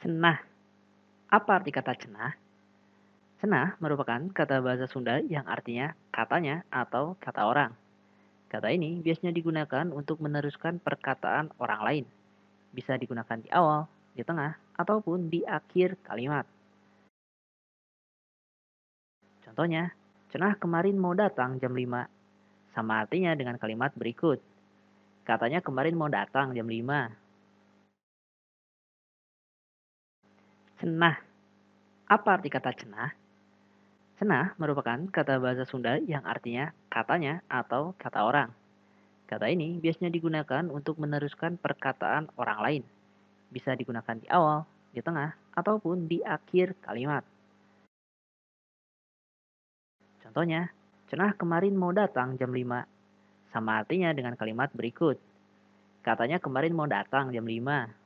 Cenah. Apa arti kata cenah? Cenah merupakan kata bahasa Sunda yang artinya katanya atau kata orang. Kata ini biasanya digunakan untuk meneruskan perkataan orang lain. Bisa digunakan di awal, di tengah, ataupun di akhir kalimat. Contohnya, Cenah kemarin mau datang jam 5. Sama artinya dengan kalimat berikut. Katanya kemarin mau datang jam 5. Cenah. Apa arti kata cenah? Cenah merupakan kata bahasa Sunda yang artinya katanya atau kata orang. Kata ini biasanya digunakan untuk meneruskan perkataan orang lain. Bisa digunakan di awal, di tengah, ataupun di akhir kalimat. Contohnya, Cenah kemarin mau datang jam 5. Sama artinya dengan kalimat berikut. Katanya kemarin mau datang jam 5.